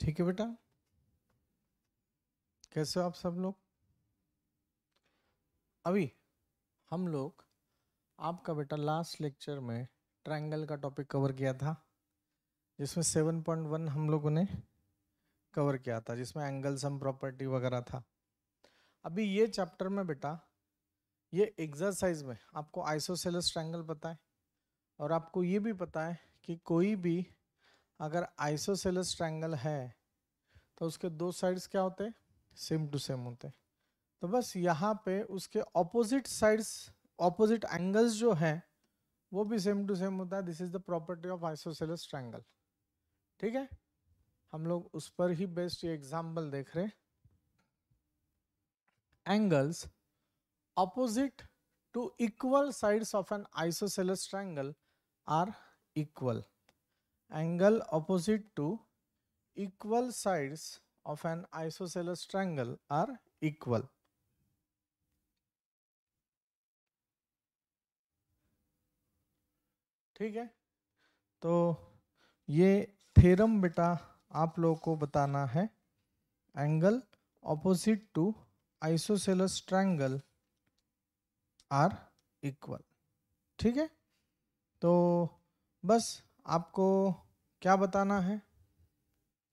ठीक है बेटा कैसे हो आप सब लोग अभी हम लोग आपका बेटा लास्ट लेक्चर में ट्रायंगल का टॉपिक कवर किया था जिसमें सेवन पॉइंट वन हम लोगों ने कवर किया था जिसमें एंगल सम प्रॉपर्टी वगैरह था अभी ये चैप्टर में बेटा ये एक्सरसाइज में आपको आइसोसेलस ट्रायंगल पता है और आपको ये भी पता है कि कोई भी अगर आइसोसेलस ट्रायंगल है तो उसके दो साइड्स क्या होते हैं सेम टू सेम होते हैं तो बस यहाँ पे उसके ऑपोजिट साइड्स ऑपोजिट एंगल्स जो हैं वो भी सेम टू सेम होता है this is the property of isosceles triangle ठीक है हम लोग उस पर ही बेस्ड ये एग्जाम्पल देख रहे angles opposite to equal sides of an isosceles triangle are equal angle opposite to equal sides of an isosceles triangle are equal. ठीक है तो ये थेरम बेटा आप लोगों को बताना है angle opposite to isosceles triangle are equal ठीक है तो बस आपको क्या बताना है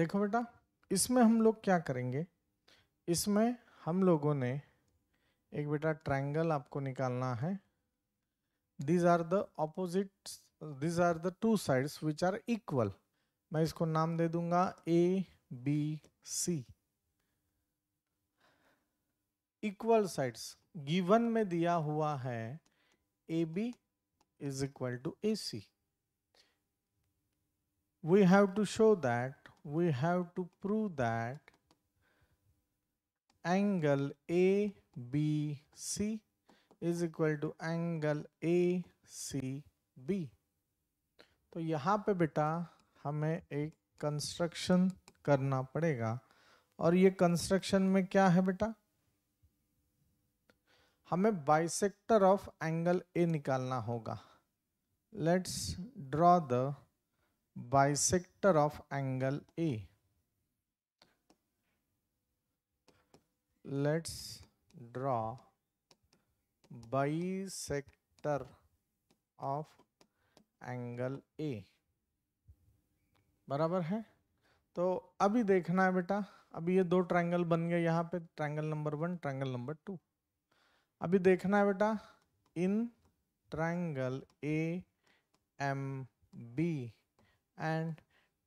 देखो बेटा इसमें हम लोग क्या करेंगे इसमें हम लोगों ने एक बेटा ट्रायंगल आपको निकालना है these are the opposite these are the two sides which are equal मैं इसको नाम दे दूंगा A B C equal sides given में दिया हुआ है A B is equal to A C we have to show that we have to prove that angle A B C is equal to angle A C B. तो यहाँ पे बेटा हमें एक कंस्ट्रक्शन करना पड़ेगा और ये कंस्ट्रक्शन में क्या है बेटा हमें बाइसेक्टर ऑफ एंगल ए निकालना होगा let's draw the bisector of angle A. Let's draw bisector of angle A. बराबर है तो अभी देखना है बेटा अभी ये दो ट्रायंगल बन गए यहाँ पे triangle number one triangle number two अभी देखना है बेटा in triangle A M B and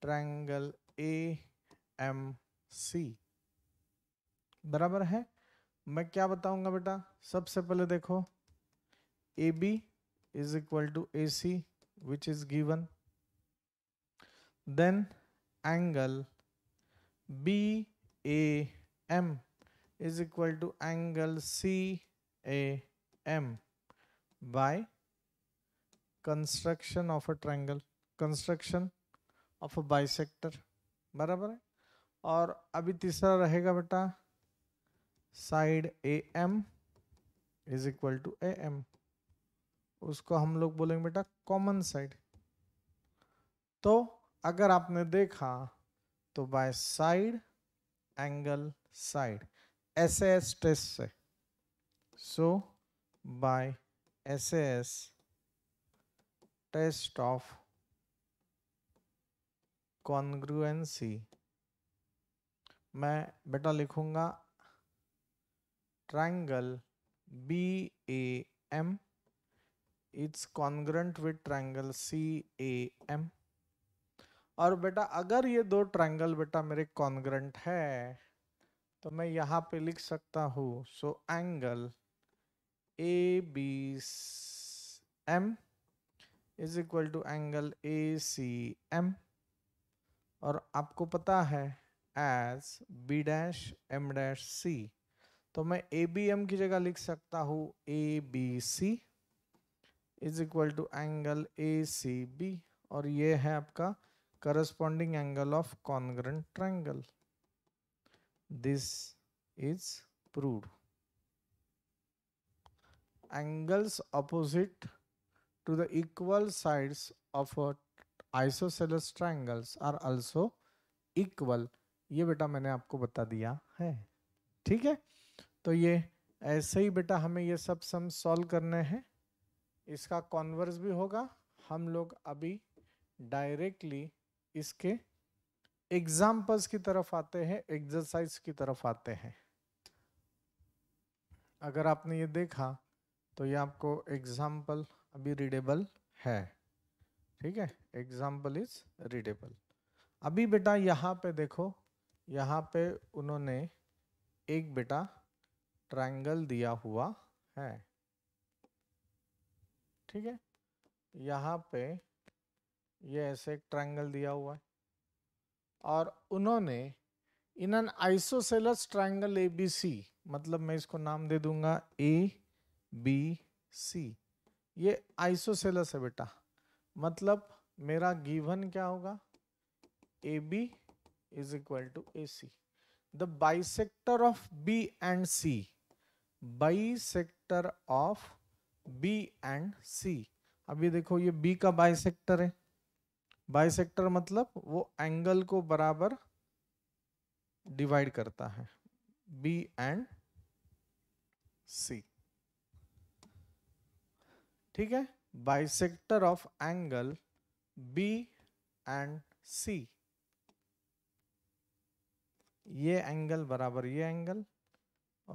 triangle AMC बराबर है मैं क्या बताऊंगा बेटा सबसे पहले देखो A B is equal to A C which is given then angle B A M is equal to angle C A M by construction of a triangle construction of a bisector बराबर है और अभी तीसरा रहेगा बेटा side A M is equal to A M उसको हम लोग बोलेंगे बेटा कॉमन साइड तो अगर आपने देखा तो by side angle side S S test से so by S test of congruency मैं बेटा लिखूंगा triangle B A M it's congruent with triangle C A M और बेटा अगर ये दो ट्राइंगल बेटा मेरे कॉन्ग्रेंट है तो मैं यहाँ पे लिख सकता हूँ so angle A B M is equal to angle A C M और आपको पता है as B dash M dash C तो मैं ए बी एम की जगह लिख सकता हूँ A B C is equal to angle A C B और ये है आपका corresponding angle of congruent triangle this is proved angles opposite to the equal sides of a isosceles triangles are also equal ये बेटा मैंने आपको बता दिया है ठीक है तो ये ऐसे ही बेटा हमें ये सब सम सॉल्व करने हैं इसका कॉन्वर्स भी होगा हम लोग अभी डायरेक्टली इसके एग्जाम्पल्स की तरफ आते हैं एक्सरसाइज की तरफ आते हैं अगर आपने ये देखा तो ये आपको एग्जाम्पल अभी रीडेबल है ठीक है एग्जाम्पल इज रीडेबल अभी बेटा यहाँ पे देखो यहाँ पे उन्होंने एक बेटा ट्रायंगल दिया हुआ है ठीक है यहाँ पे ये ऐसे एक ट्रायंगल दिया हुआ है और उन्होंने in an isosceles triangle A B C मतलब मैं इसको नाम दे दूंगा ए बी सी ये आइसोसेलस है बेटा मतलब मेरा गिवन क्या होगा A B is equal to A C the bisector of B and C bisector of B and C अभी देखो ये बी का बाई सेक्टर है बाई सेक्टर मतलब वो एंगल को बराबर डिवाइड करता है बी एंड सी ठीक है bisector of angle B and C. ये एंगल बराबर ये एंगल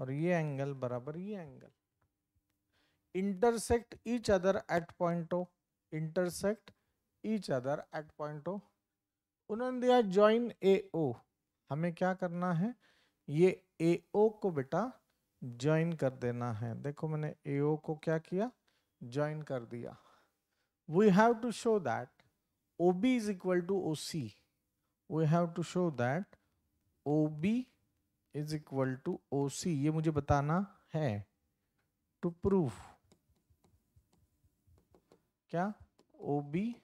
और ये एंगल बराबर ये angle intersect each other at point O intersect each other at point O उन्होंने दिया जॉइन ए ओ हमें क्या करना है ये ए ओ को बेटा ज्वाइन कर देना है देखो मैंने ए ओ को क्या किया ज्वाइन कर दिया we have to show that O B is equal to O C we have to show that O B is equal to O C ये मुझे बताना है टू प्रूव क्या O B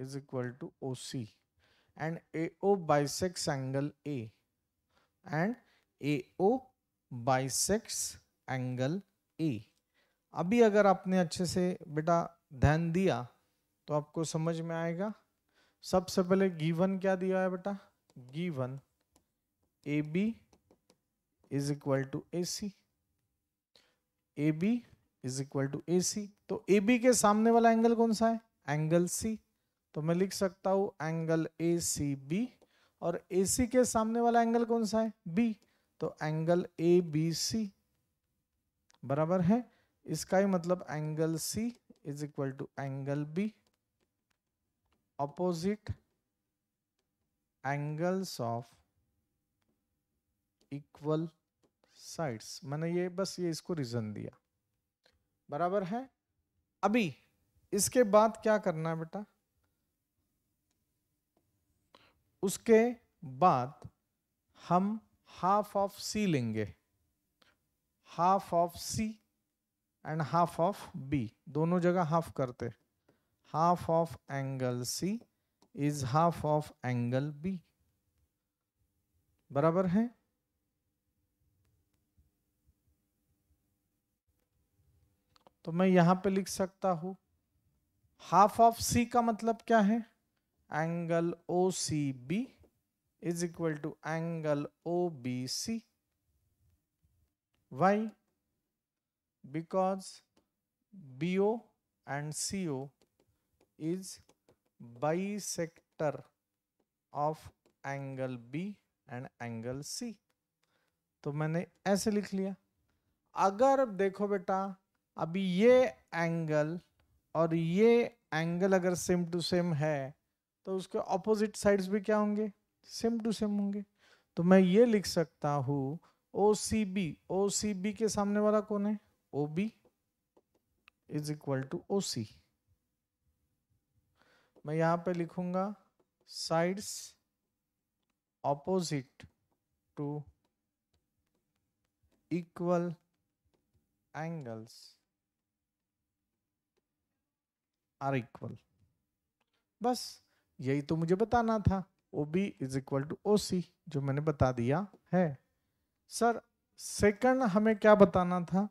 is equal to O C and A O bisects angle A and A O bisects angle A अभी अगर आपने अच्छे से बेटा ध्यान दिया तो आपको समझ में आएगा सबसे पहले गीवन क्या दिया है बेटा given A B is equal to A C A B is equal to A C तो ए बी के सामने वाला एंगल कौन सा है एंगल सी तो मैं लिख सकता हूं एंगल ए सी बी और ए सी के सामने वाला एंगल कौन सा है बी तो एंगल ए बी सी बराबर है इसका ही मतलब angle C is equal to angle B opposite angles of equal sides मैंने ये बस ये इसको रीजन दिया बराबर है अभी इसके बाद क्या करना है बेटा उसके बाद हम हाफ ऑफ सी लेंगे half of C and half of B दोनों जगह हाफ करते half of angle C is half of angle B बराबर है तो मैं यहां पे लिख सकता हूं हाफ ऑफ सी का मतलब क्या है angle O C B is equal to angle O B C why because BO and CO is bisector of angle B and angle C तो मैंने ऐसे लिख लिया अगर देखो बेटा अभी ये एंगल और ये एंगल अगर सेम टू सेम है तो उसके ऑपोजिट साइड्स भी क्या होंगे सेम टू सेम होंगे तो मैं ये लिख सकता हूँ ओ C B O C B के सामने वाला कौन है OB is equal to O C मैं यहां पे लिखूंगा sides opposite to equal angles are equal बस यही तो मुझे बताना था O B is equal to O C जो मैंने बता दिया है सर सेकंड हमें क्या बताना था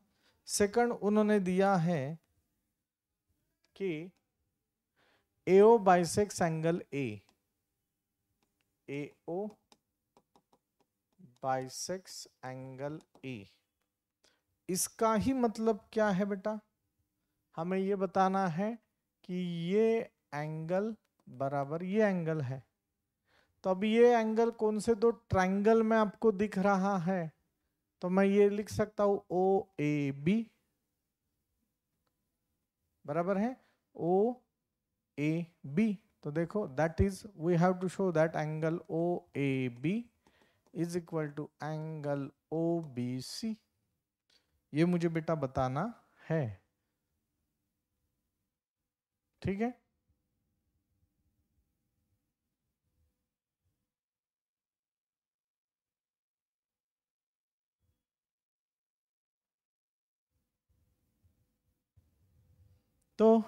सेकंड उन्होंने दिया है कि AO bisects angle A AO bisects angle A इसका ही मतलब क्या है बेटा हमें ये बताना है कि ये एंगल बराबर ये एंगल है तो अब ये एंगल कौन से दो ट्रायंगल में आपको दिख रहा है तो मैं ये लिख सकता हूं ओ ए बी बराबर है ओ ए बी तो देखो that is we have to show that angle O A B is equal to angle O B C ये मुझे बेटा बताना है ठीक है तो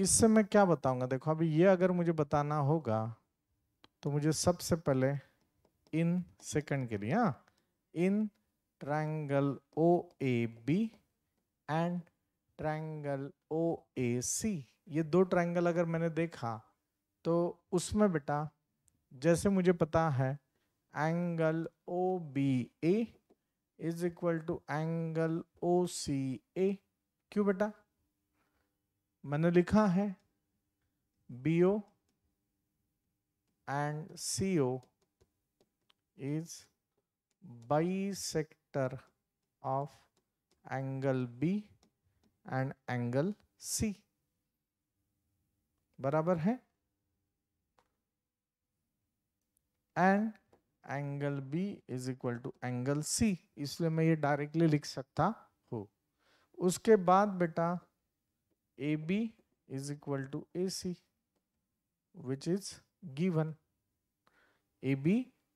इससे मैं क्या बताऊंगा देखो अभी ये अगर मुझे बताना होगा तो मुझे सबसे पहले इन सेकंड के लिए हाँ in triangle O A B and triangle O A C ये दो ट्रायंगल अगर मैंने देखा तो उसमें बेटा जैसे मुझे पता है angle O B A is equal to angle O C A क्यों बेटा मैंने लिखा है B O and C O is bisector of angle B and angle C बराबर है and angle B is equal to angle C इसलिए मैं ये डायरेक्टली लिख सकता हूं उसके बाद बेटा AB is equal to AC which is given. AB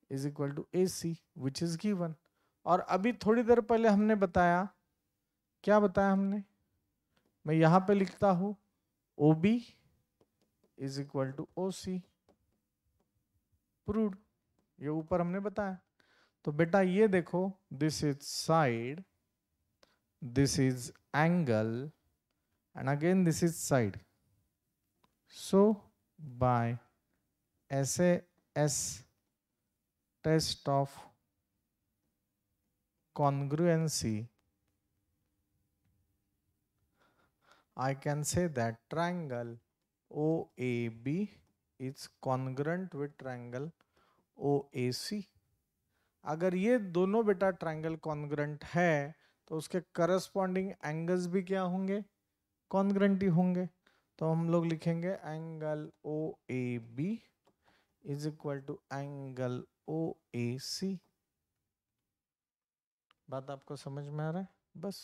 is equal to AC which is given. और अभी थोड़ी देर पहले हमने बताया क्या बताया हमने मैं यहां पे लिखता हूं O B is equal to O C proved ये ऊपर हमने बताया तो बेटा ये देखो this is side this is angle and again this is side so by SAS test of congruency I can say that triangle OAB is congruent with triangle OAC अगर ये दोनों बेटा ट्रायंगल कॉन्ग्रेंट है तो उसके करस्पॉन्डिंग एंगल्स भी क्या होंगे कॉन्ग्रेंटी होंगे तो हम लोग लिखेंगे angle O A B is equal to angle O A C बात आपको समझ में आ रहा है बस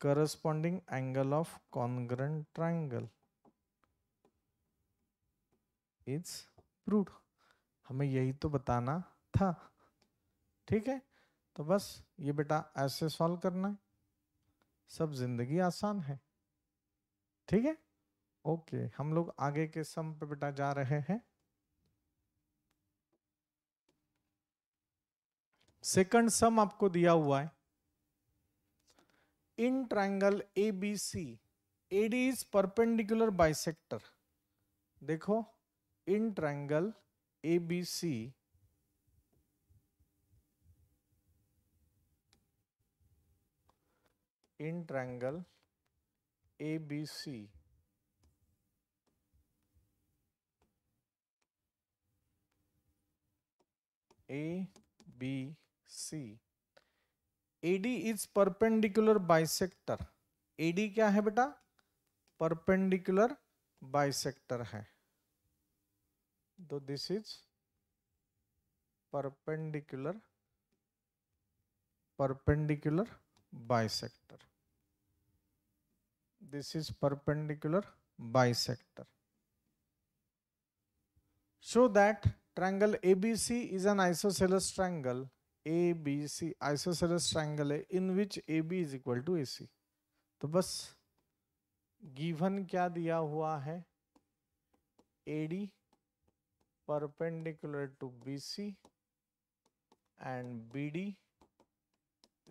corresponding angle of congruent triangle is proved हमें यही तो बताना था ठीक है तो बस ये बेटा ऐसे सॉल्व करना है सब जिंदगी आसान है ठीक है ओके हम लोग आगे के सम पे बेटा जा रहे हैं सेकंड सम आपको दिया हुआ है in triangle A B C AD is perpendicular bisector देखो in triangle A B C in triangle A B C A B C AD is perpendicular bisector AD क्या है बेटा परपेंडिकुलर बाइसेक्टर है तो this is perpendicular perpendicular bisector this is perpendicular bisector show that triangle ABC is an isosceles triangle ABC isosceles triangle hai, in which AB is equal to AC to bas given kya diya hua hai AD perpendicular to BC and BD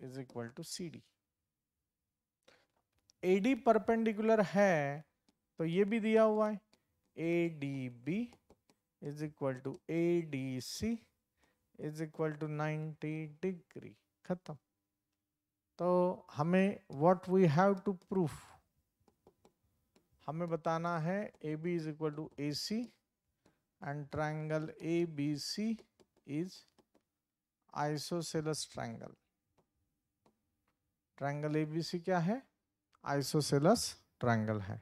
is equal to CD A D perpendicular है तो ये भी दिया हुआ है A D B is equal to A D C is equal to ninety degree खत्म तो हमें what we have to proof हमें बताना है A B is equal to A C and triangle A B C is isosceles triangle triangle A B C क्या है isosceles triangle है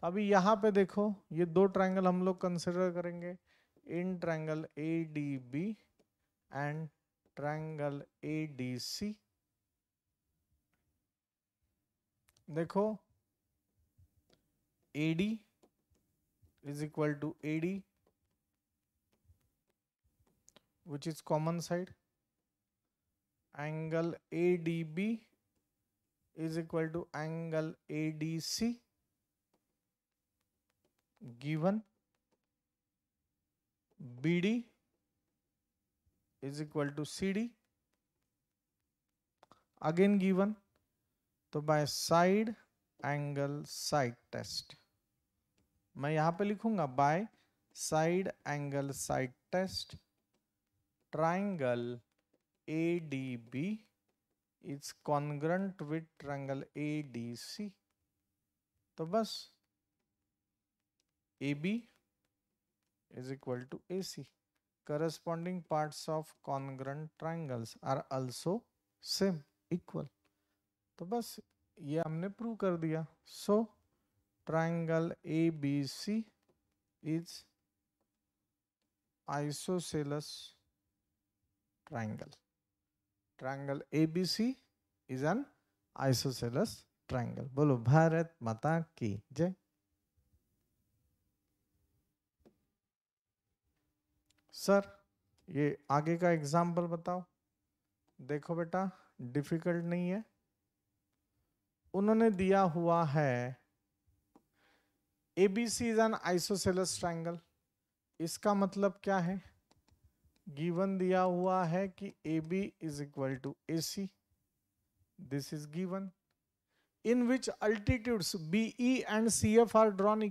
तो अभी यहाँ पे देखो ये दो ट्रायंगल हम लोग कंसिडर करेंगे in triangle A D B and triangle A D C देखो A D is equal to A D which is common side angle A D B is equal to angle ADC given BD is equal to CD again given तो by side angle side test मैं यहां पे लिखूंगा by side angle side test triangle A D B it's congruent with triangle A D C तो बस A B is equal to A C corresponding part of congruent triangles are also same equal तो बस ये हमने prove कर दिया so triangle A B C is isosceles triangle triangle ABC is an isosceles triangle. बोलो भारत माता की जय sir ये आगे का एग्जाम्पल बताओ देखो बेटा डिफिकल्ट नहीं है उन्होंने दिया हुआ है ABC is an isosceles triangle इसका मतलब क्या है गिवन दिया हुआ है कि A B is equal to A C this is given in which altitudes B E and C F are drawn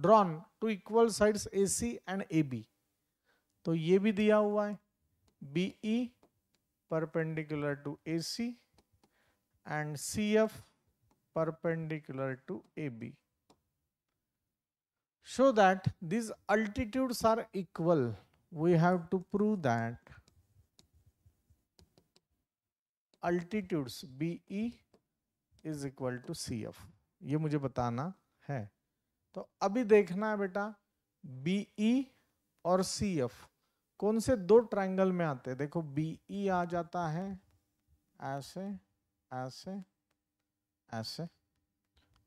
drawn to equal sides A C and A B तो ये भी दिया हुआ है B E perpendicular to A C and C F perpendicular to A B show that these altitudes are equal we have to prove that altitudes BE is equal to CF. ये मुझे बताना है तो अभी देखना है बेटा BE और CF कौन से दो ट्राइंगल में आते हैं देखो BE आ जाता है ऐसे ऐसे ऐसे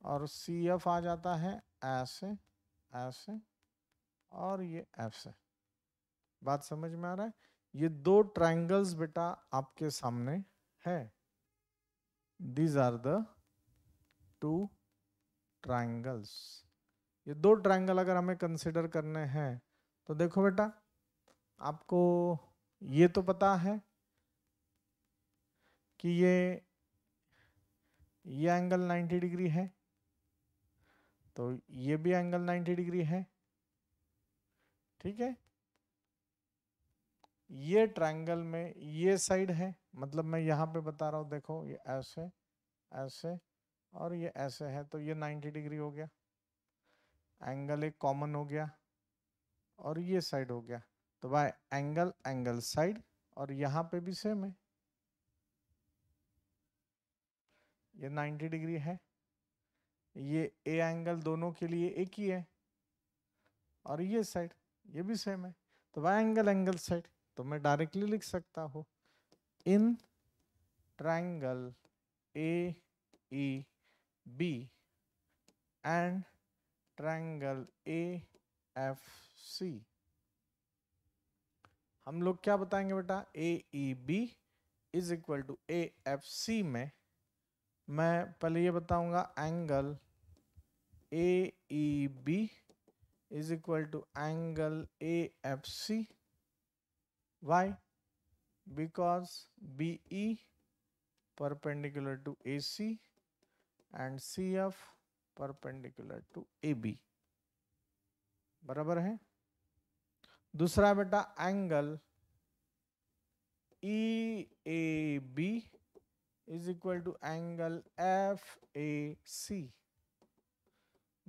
और CF आ जाता है ऐसे ऐसे और ये ऐसे बात समझ में आ रहा है ये दो ट्राइंगल्स बेटा आपके सामने है these are the two triangles ये दो ट्राइंगल अगर हमें कंसिडर करने हैं तो देखो बेटा आपको ये तो पता है कि ये ये एंगल 90 डिग्री है तो ये भी एंगल 90 डिग्री है ठीक है ये ट्रायंगल में ये साइड है मतलब मैं यहाँ पे बता रहा हूँ देखो ये ऐसे ऐसे और ये ऐसे है तो ये 90 डिग्री हो गया एंगल एक कॉमन हो गया और ये साइड हो गया तो भाई एंगल एंगल साइड और यहाँ पे भी सेम है ये 90 डिग्री है ये ए एंगल दोनों के लिए एक ही है और ये साइड ये भी सेम है तो वह एंगल एंगल साइड तो मैं डायरेक्टली लिख सकता हूँ in triangle A E B and triangle A F C हम लोग क्या बताएंगे बेटा A E B is equal to A F C में मैं पहले ये बताऊंगा angle A E B is equal to angle A F C Why? Because BE perpendicular to AC and CF perpendicular to AB. बराबर है दूसरा बेटा angle E A B is equal to angle F A C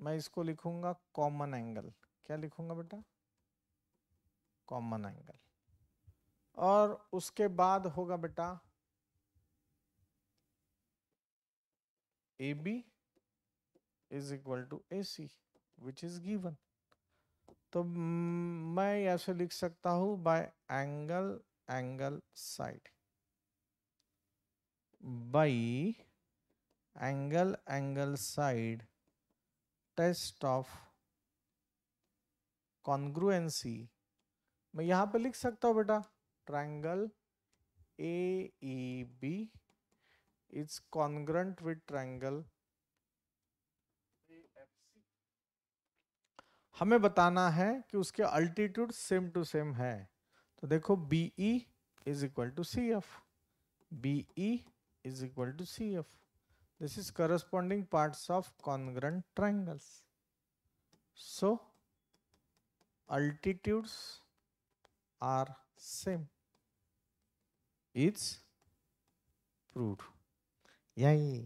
मैं इसको लिखूंगा common angle क्या लिखूंगा बेटा कॉमन एंगल और उसके बाद होगा बेटा A B is equal to A C which is given तो मैं ऐसे लिख सकता हूं by angle angle side by angle angle side test of congruency मैं यहां पे लिख सकता हूं बेटा triangle AEB is congruent with triangle हमें बताना है कि उसके अल्टीट्यूड सेम टू सेम है तो देखो B E is equal to C F B E is equal to C F this is corresponding part of congruent triangles so altitude are same it's proved यही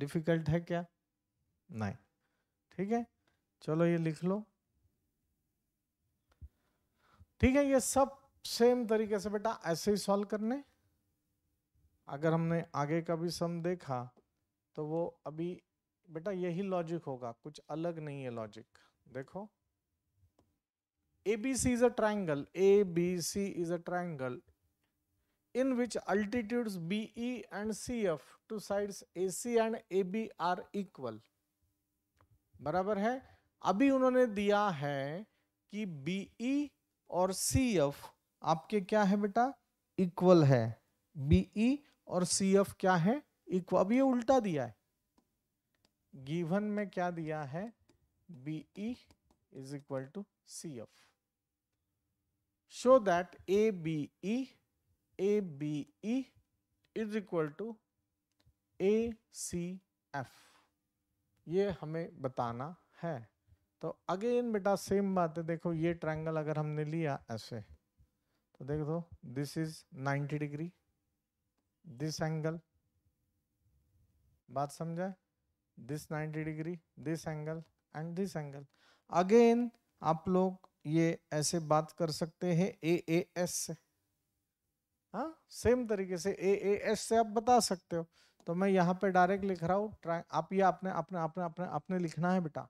difficult है क्या नहीं ठीक है चलो ये लिख लो ठीक है ये सब सेम तरीके से बेटा ऐसे ही सॉल्व करने अगर हमने आगे का भी सम देखा तो वो अभी बेटा यही लॉजिक होगा कुछ अलग नहीं है लॉजिक देखो A B C is a triangle A B C is a triangle in which altitudes BE and CF to sides AC and AB are equal. बराबर है अभी उन्होंने दिया है कि BE और CF आपके क्या है बेटा इक्वल है BE और CF क्या है इक्वल अब ये उल्टा दिया है गिवन में क्या दिया है BE is equal to CF. Show that ABE A B E is equal to A C F ये हमें बताना है तो अगेन बेटा सेम बात है देखो ये ट्रायंगल अगर हमने लिया ऐसे तो देख दो this is 90 degree this angle बात समझा this 90 degree this angle and this angle again आप लोग ये ऐसे बात कर सकते हैं ए ए एस से हाँ सेम तरीके से ए ए एस से आप बता सकते हो तो मैं यहाँ पे डायरेक्ट लिख रहा हूँ ट्राइ आप ये आपने आपने आपने आपने आपने लिखना है बेटा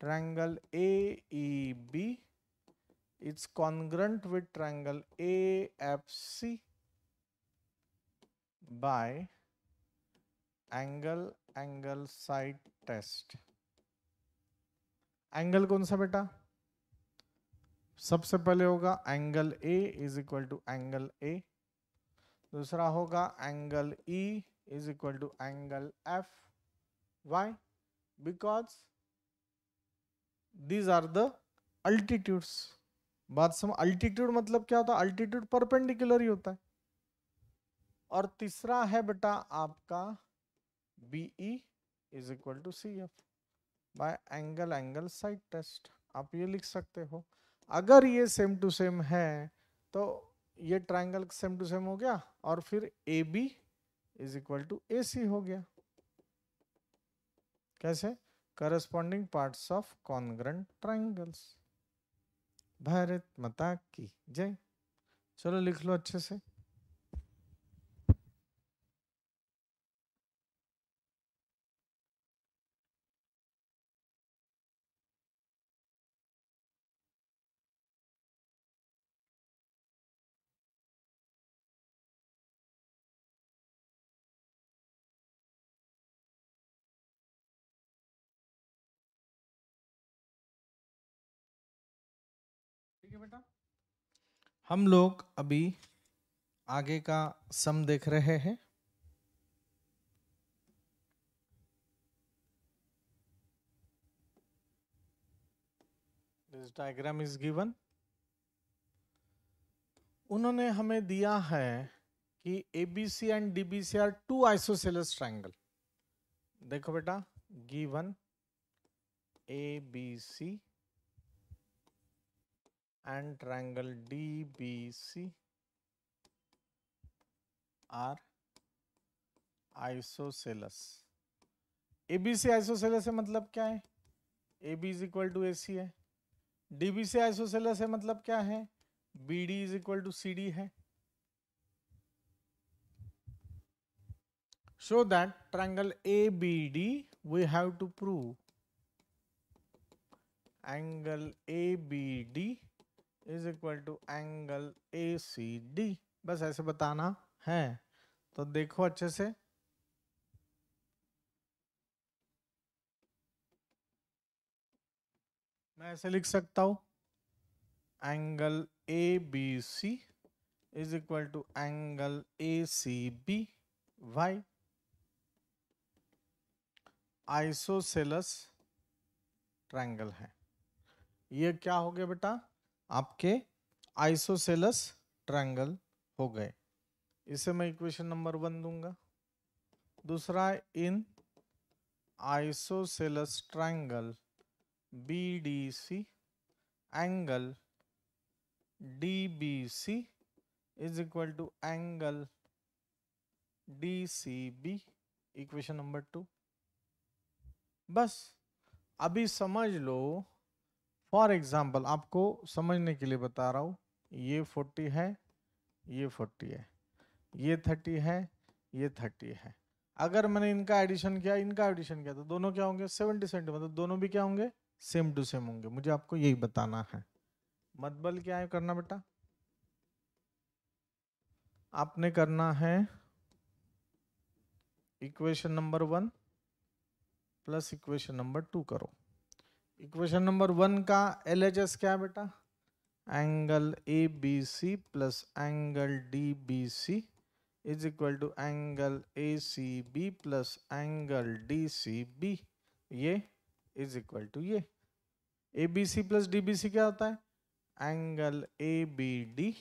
triangle A E B it's congruent with triangle A F C by angle angle side test angle कौन सा बेटा सबसे पहले होगा angle A is equal to angle A दूसरा होगा angle E is equal to angle F why because these are the altitudes बात sum altitude मतलब क्या होता है अल्टीट्यूड परपेंडिकुलर ही होता है और तीसरा है बेटा आपका B E is equal to C F by angle angle side test आप ये लिख सकते हो अगर ये सेम टू सेम है तो ये ट्राइंगल सेम टू सेम हो गया और फिर A B is equal to A C हो गया कैसे corresponding part of congruent triangles Bharat Mata की जय चलो लिख लो अच्छे से ठीक है बेटा हम लोग अभी आगे का सम देख रहे हैं दिस डायग्राम इज गिवन उन्होंने हमें दिया है कि ABC and DBC are two isosceles triangle देखो बेटा given A B C and triangle DBC are isosceles. ABC isosceles है मतलब क्या है AB is equal to AC है DBC isosceles है मतलब क्या है BD is equal to CD है show that triangle ABD we have to prove angle ABD is equal to angle A C D बस ऐसे बताना है तो देखो अच्छे से मैं ऐसे लिख सकता हूं angle A B C is equal to angle A C B why isosceles triangle है ये क्या हो गया बेटा आपके आइसोसेलस ट्रायंगल हो गए इसे मैं इक्वेशन नंबर वन दूंगा दूसरा in isosceles triangle B D C angle D B C is equal to angle D C B equation number two बस अभी समझ लो फॉर एग्जाम्पल आपको समझने के लिए बता रहा हूँ ये फोर्टी है ये फोर्टी है ये थर्टी है ये थर्टी है अगर मैंने इनका एडिशन किया इनका एडिशन किया तो दोनों क्या होंगे सेवेंटी सेवेंटी मतलब दोनों भी क्या होंगे सेम टू सेम होंगे मुझे आपको यही बताना है मतबल क्या है करना बेटा आपने करना है equation number one plus equation number two करो इक्वेशन नंबर वन का एल एच एस क्या है बेटा angle A B C plus angle D B C is equal to angle A C B plus angle D C B ये is equal to ये A B C plus D B C क्या होता है angle A B D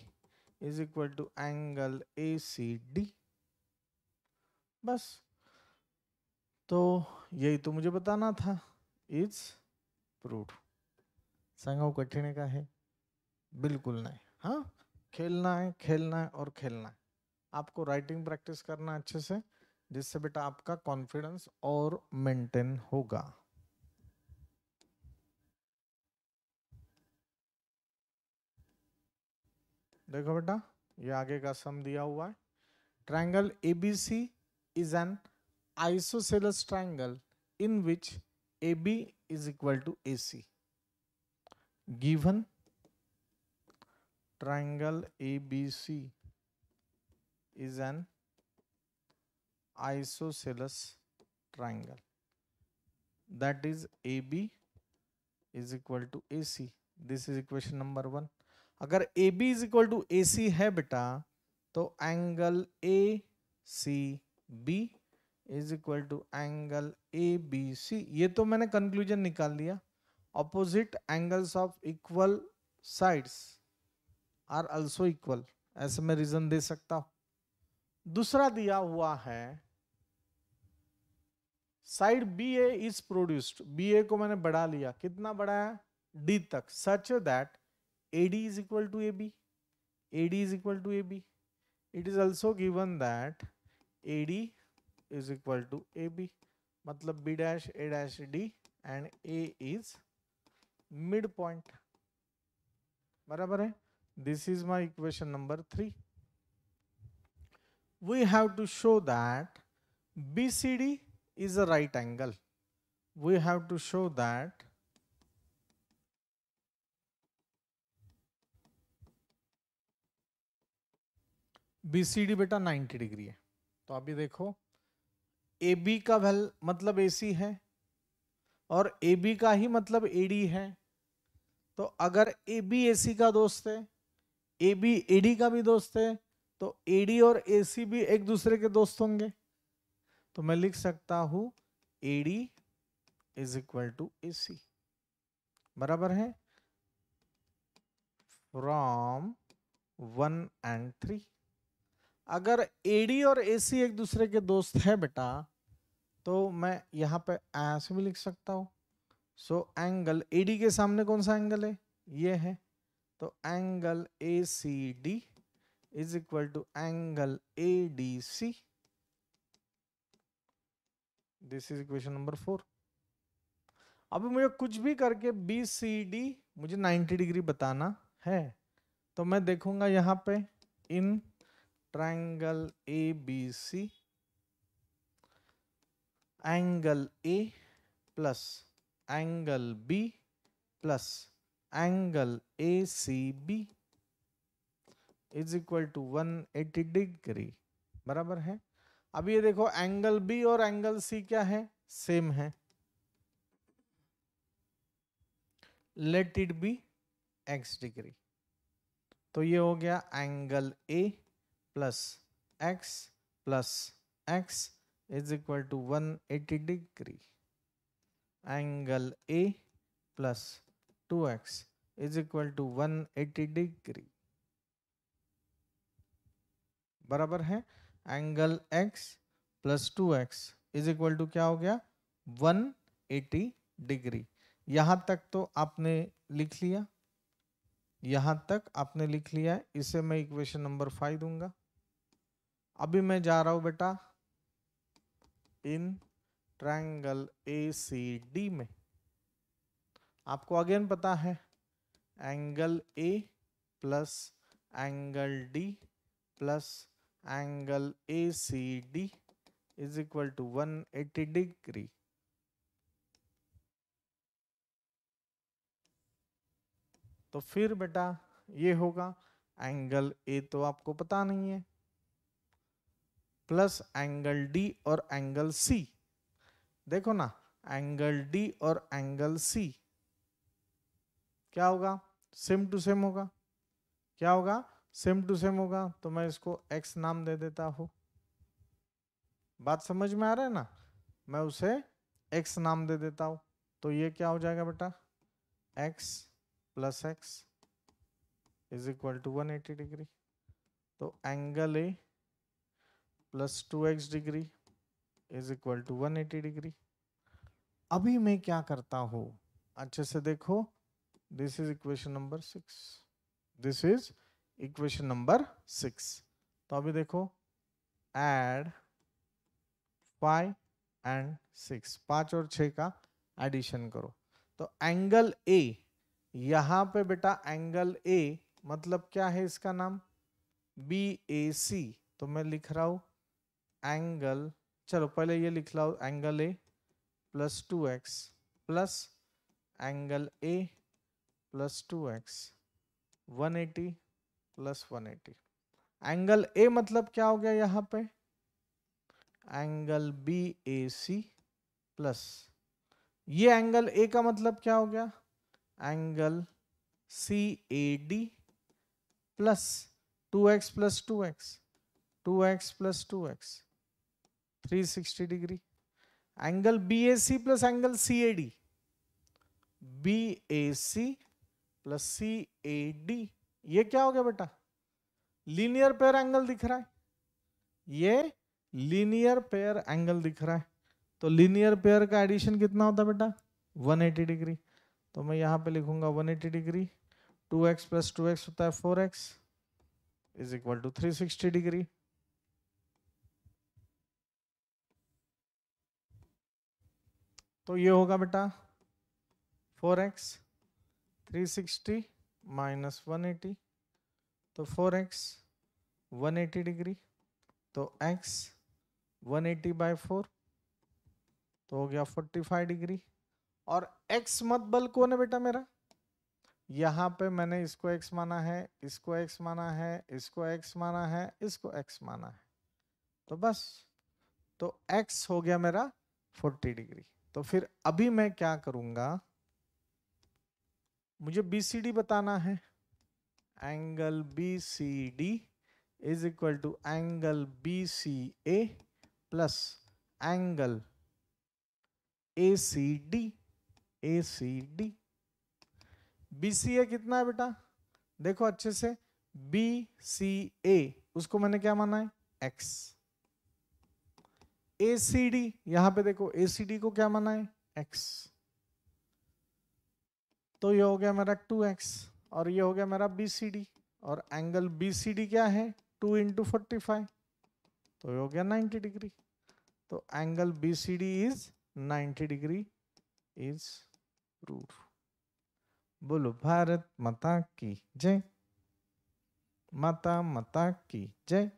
is equal to angle A C D बस तो यही तो मुझे बताना था इट्स प्रूड संघव कठिन है का है बिल्कुल नहीं हाँ खेलना है खेलना है और खेलना है आपको राइटिंग प्रैक्टिस करना अच्छे से जिससे बेटा आपका कॉन्फिडेंस और मेंटेन होगा देखो बेटा ये आगे का सम दिया हुआ है triangle ABC is an isosceles triangle in which A B is equal to AC. Given triangle ABC is an isosceles triangle that is AB is equal to AC. This is equation number one. अगर A B is equal to A C है बेटा तो angle A C B is equal to angle A B C ये तो मैंने conclusion निकाल लिया opposite angles of equal sides are also equal ऐसे में रीजन दे सकता हूं दूसरा दिया हुआ है side B A is produced B A को मैंने बढ़ा लिया कितना बढ़ाया डी तक such that A D is equal to A B A D is equal to A B it is also given that A D is equal to A B मतलब B dash A dash D and A is mid point बराबर है this is my equation number three we have to show that BCD is a right angle. We have to show that D बेटा 90 degree है तो अभी देखो A B का well मतलब A C है और ए बी का ही मतलब ए डी है तो अगर ए बी ए सी का दोस्त है ए बी ए डी का भी दोस्त है तो ए डी और ए सी भी एक दूसरे के दोस्त होंगे तो मैं लिख सकता हूं A D is equal to A C बराबर है फ्रॉम वन एंड थ्री अगर एडी और एसी एक दूसरे के दोस्त है बेटा तो मैं यहाँ पे ऐसे भी लिख सकता हूँ सो एंगल एडी के सामने कौन सा एंगल है ये है तो angle A C D is equal to angle A D C this is equation number four अब मुझे कुछ भी करके बी सी डी मुझे 90 डिग्री बताना है तो मैं देखूंगा यहाँ पे in triangle ABC angle A plus angle B plus angle ACB is equal to one eighty degree बराबर है अब ये देखो एंगल बी और एंगल सी क्या है सेम है let it be x degree तो ये हो गया angle A plus x plus x is equal to 180 degree angle A plus 2x is equal to 180 degree बराबर है angle x plus two x is equal to क्या हो गया 180 degree यहां तक तो आपने लिख लिया यहां तक आपने लिख लिया इसे मैं इक्वेशन नंबर फाइव दूंगा अभी मैं जा रहा हूं बेटा in triangle A C D में आपको अगेन पता है angle A plus angle D plus angle A C D is equal to one eighty degree तो फिर बेटा ये होगा एंगल ए तो आपको पता नहीं है प्लस एंगल डी और एंगल सी देखो ना एंगल डी और एंगल सी क्या होगा सेम टू सेम होगा क्या होगा सेम टू सेम होगा तो मैं इसको एक्स नाम दे देता हूं बात समझ में आ रहा है ना मैं उसे एक्स नाम दे देता हूं तो ये क्या हो जाएगा बेटा x plus x is equal to one eighty degree तो angle A plus two x degree is equal to one eighty degree अभी मैं क्या करता हूं अच्छे से देखो this is equation number six this is equation number six तो अभी देखो एड फाइव एंड सिक्स पांच और छ का एडिशन करो तो एंगल ए यहाँ पे बेटा एंगल ए मतलब क्या है इसका नाम बी ए सी तो मैं लिख रहा हूं एंगल चलो पहले ये लिख लाओ angle A plus two x plus angle A plus two x one eighty plus one eighty angle A मतलब क्या हो गया यहाँ पे angle B A C plus ये एंगल ए का मतलब क्या हो गया angle C A D plus two x plus two x two x plus two x 360 degree. Angle BAC plus angle CAD. BAC plus C A D ये क्या हो गया बेटा लीनियर पेयर एंगल दिख रहा है ये लीनियर पेयर एंगल दिख रहा है तो लीनियर पेयर का एडिशन कितना होता है बेटा 180 डिग्री तो मैं यहां पे लिखूंगा 180 degree 2x x plus to होता है 4x x is equal to three degree तो ये होगा बेटा four x three sixty minus one eighty तो four x one eighty degree तो x one eighty by four तो हो गया फोर्टी फाइव डिग्री और एक्स मत बल कौन है बेटा मेरा यहाँ पे मैंने इसको एक्स माना है इसको एक्स माना है इसको एक्स माना है इसको एक्स माना है तो बस तो एक्स हो गया मेरा फोर्टी डिग्री तो फिर अभी मैं क्या करूंगा मुझे बी सी डी बताना है angle B C D is equal to angle B C A plus angle A C D A C D B C A कितना है बेटा देखो अच्छे से बी सी ए उसको मैंने क्या माना है एक्स ए सी डी यहां पर देखो ए सी डी को क्या माना है एक्स तो ये हो गया मेरा टू एक्स और ये हो गया मेरा बी सी डी और एंगल बी सी डी क्या है टू इंटू फोर्टी फाइव तो ये हो गया नाइन्टी डिग्री तो angle B C D is ninety degree is रूट बोलो भारत माता की जय माता माता की जय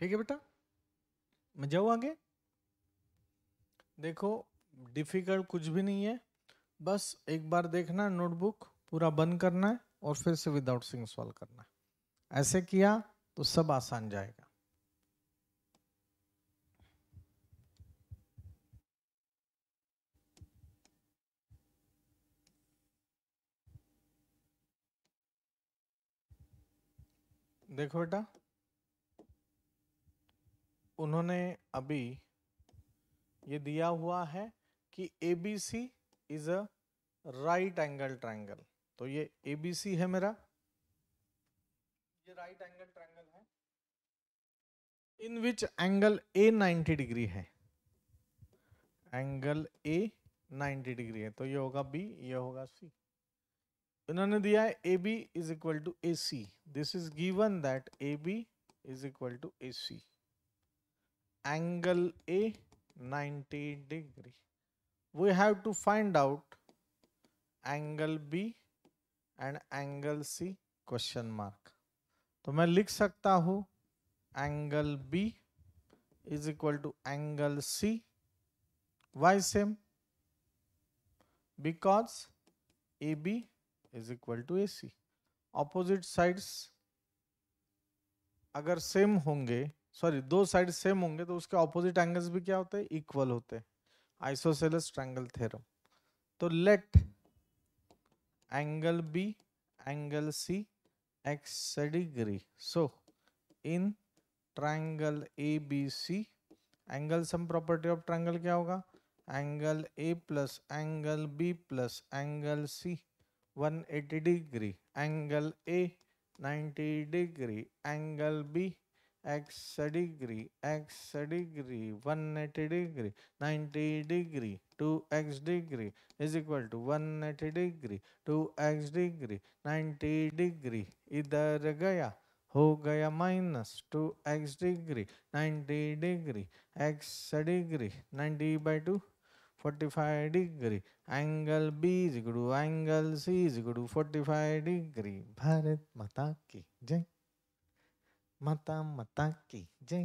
ठीक है बेटा मैं जाऊँ आगे देखो डिफ़िकल्ट कुछ भी नहीं है बस एक बार देखना नोटबुक पूरा बंद करना है और फिर से विदाउट सिंग सॉल्व करना है ऐसे किया तो सब आसान जाएगा देखो बेटा उन्होंने अभी ये दिया हुआ है कि A B C is a right angle triangle तो ये ए बी सी है मेरा ये राइट एंगल ट्राइंगल है in which angle A 90 degree है एंगल ए 90 डिग्री है तो ये होगा बी ये होगा सी इन्होंने दिया है A B is equal to A C this is given that A B is equal to A C angle A 90 degree. We have to find out angle B and angle C question mark तो मैं लिख सकता हूँ angle B is equal to angle C why same because A B is equal to A C opposite sides अगर same होंगे sorry दो side same होंगे तो उसके ऑपोजिट एंगल्स भी क्या होते हैं इक्वल होते हैं आइसोसेलस ट्रायंगल थ्योरम तो let angle B angle C x degree so in triangle A B C angle sum property of triangle क्या होगा angle A plus angle B plus angle C 180 degree angle A 90 degree angle B x degree x degree one eighty degree ninety degree two x degree is equal to one eighty degree two x degree ninety degree इधर गया हो गया minus two x degree ninety degree x degree ninety by two forty five degree angle B जिगड़ू angle C जिगड़ू forty five degree Bharat Mata की जय माता माता की जय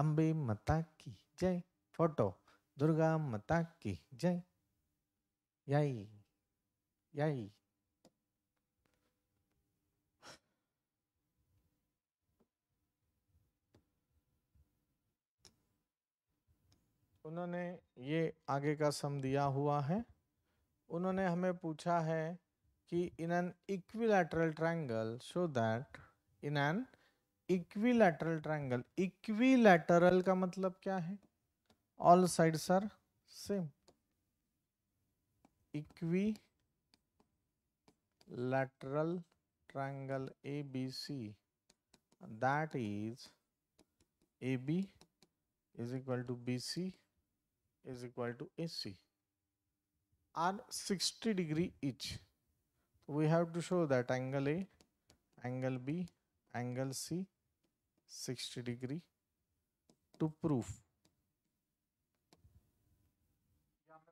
अम्बे माता की जय फोटो दुर्गा माता की जय यही यही उन्होंने ये आगे का सम दिया हुआ है उन्होंने हमें पूछा है कि in an equilateral triangle show that in an equilateral triangle equilateral का मतलब क्या है all side are same equilateral triangle A B C that is A B is equal to B C is equal to A C are sixty degree each we have to show that angle A angle B angle C 60 degree to prove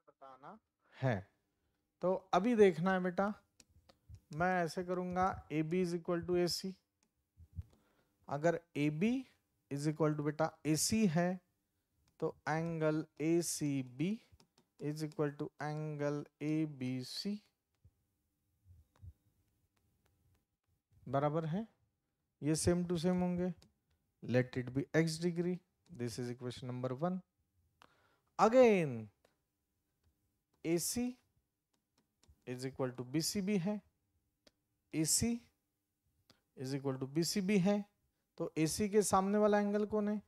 बताना है तो अभी देखना है बेटा मैं ऐसे करूंगा A B is equal to A C अगर A B is equal to बेटा ए सी है तो angle A C B is equal to angle A B C बराबर है ये सेम टू सेम होंगे let it be x degree this is equation number one again A C is equal to B C B है A C is equal to B C B है तो ए सी के सामने वाला एंगल कौन है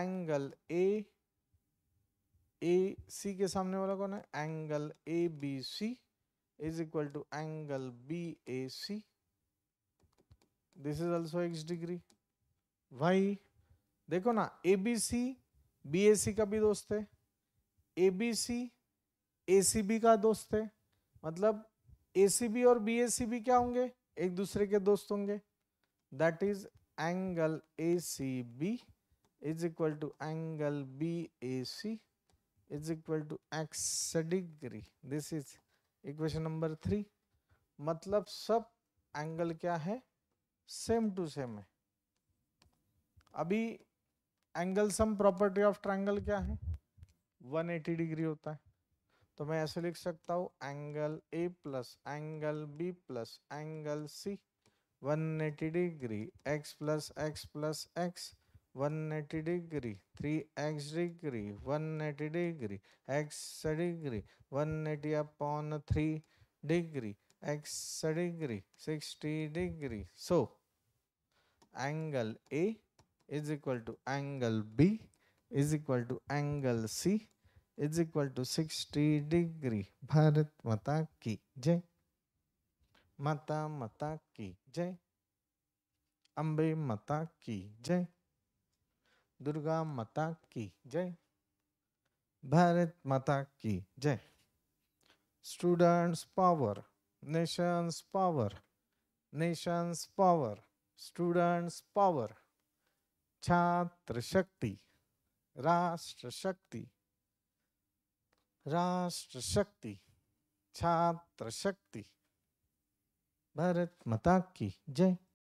angle ए ए सी के सामने वाला कौन है angle A B C is equal to angle B A C this is also x degree why देखो ना ए बी सी बी ए सी का भी दोस्त है A B C A C B का दोस्त है मतलब ए सी बी और बी ए सी बी क्या होंगे एक दूसरे के दोस्त होंगे that is angle A C B is equal to angle B A C is equal to x degree this is equation number three मतलब सब एंगल क्या है सेम टू सेम है अभी angle sum property of triangle क्या है 180 degree होता है तो मैं ऐसे लिख सकता हूँ angle A plus angle B plus angle C 180 degree x plus x plus x 180 degree 3x degree 180 degree x degree 180 upon 3 degree x degree 60 degree so so, angle A is equal to angle B is equal to angle C is equal to 60 degree. Bharat Mata ki jai. Mata Mata ki jai. Ambe Mata ki jai. Durga Mata Ki Jai. Bharat Mata Ki Jai. Students power. Nations power. Nations power. Students power छात्र शक्ति राष्ट्र शक्ति राष्ट्र शक्ति छात्र शक्ति भारत माता की जय